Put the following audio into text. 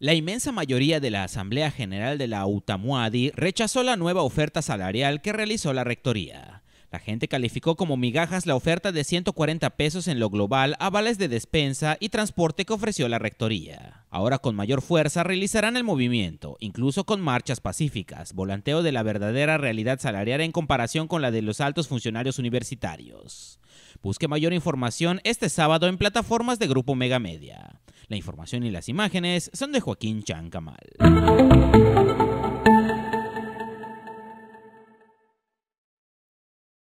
La inmensa mayoría de la Asamblea General de la UTAMUADI rechazó la nueva oferta salarial que realizó la Rectoría. La gente calificó como migajas la oferta de 140 pesos en lo global a vales de despensa y transporte que ofreció la Rectoría. Ahora con mayor fuerza realizarán el movimiento, incluso con marchas pacíficas, volanteo de la verdadera realidad salarial en comparación con la de los altos funcionarios universitarios. Busque mayor información este sábado en plataformas de Grupo Megamedia. La información y las imágenes son de Joaquín Camal.